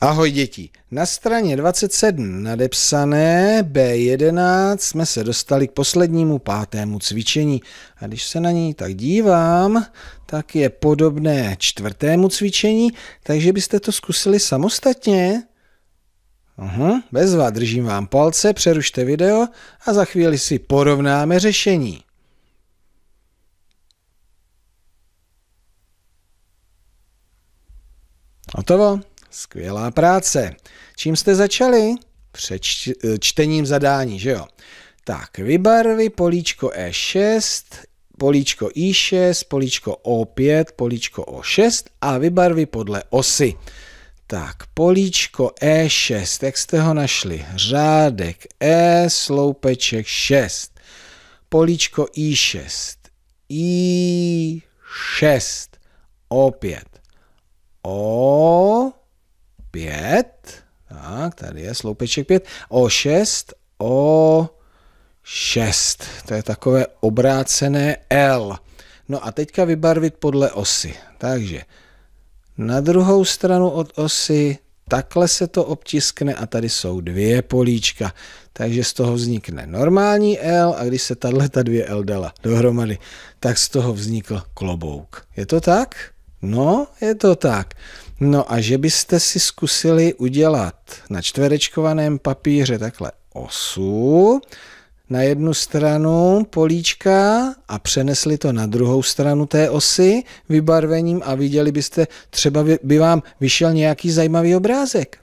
Ahoj děti, na straně 27 nadepsané B11 jsme se dostali k poslednímu pátému cvičení a když se na ní tak dívám, tak je podobné čtvrtému cvičení, takže byste to zkusili samostatně. Aha, bezva, držím vám palce, přerušte video a za chvíli si porovnáme řešení. Hotovo? Skvělá práce. Čím jste začali? Před eh, čtením zadání, že jo? Tak, vybarvy políčko E6, políčko I6, políčko O5, políčko O6 a vybarvy podle osy. Tak, políčko E6, jak jste ho našli? Řádek E, sloupeček 6. Políčko I6, I6, O5, O, 5, tak tady je sloupeček 5, O6, O6, to je takové obrácené L. No a teďka vybarvit podle osy. Takže na druhou stranu od osy takhle se to obtiskne a tady jsou dvě políčka. Takže z toho vznikne normální L a když se tahle ta dvě L dala dohromady, tak z toho vznikl klobouk. Je to tak? No, je to tak. No a že byste si zkusili udělat na čtverečkovaném papíře takhle osu, na jednu stranu políčka a přenesli to na druhou stranu té osy vybarvením a viděli byste, třeba by vám vyšel nějaký zajímavý obrázek.